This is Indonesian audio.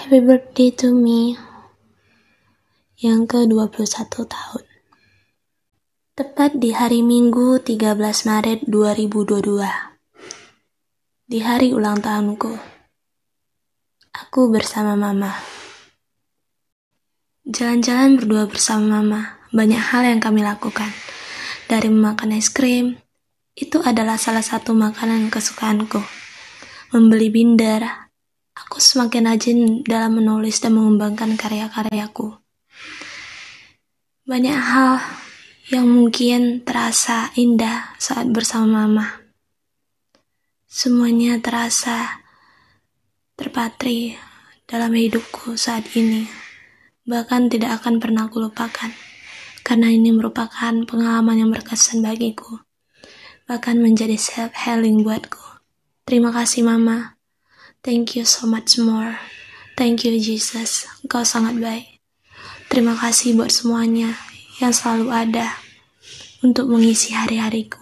Happy birthday to me yang ke-21 tahun. Tepat di hari Minggu 13 Maret 2022. Di hari ulang tahunku. Aku bersama mama. Jalan-jalan berdua bersama mama. Banyak hal yang kami lakukan. Dari memakan es krim, itu adalah salah satu makanan kesukaanku. Membeli binder aku semakin rajin dalam menulis dan mengembangkan karya-karyaku. Banyak hal yang mungkin terasa indah saat bersama mama. Semuanya terasa terpatri dalam hidupku saat ini. Bahkan tidak akan pernah aku lupakan. Karena ini merupakan pengalaman yang berkesan bagiku. Bahkan menjadi self-healing buatku. Terima kasih mama Thank you so much more. Thank you Jesus. Engkau sangat baik. Terima kasih buat semuanya yang selalu ada untuk mengisi hari-hariku.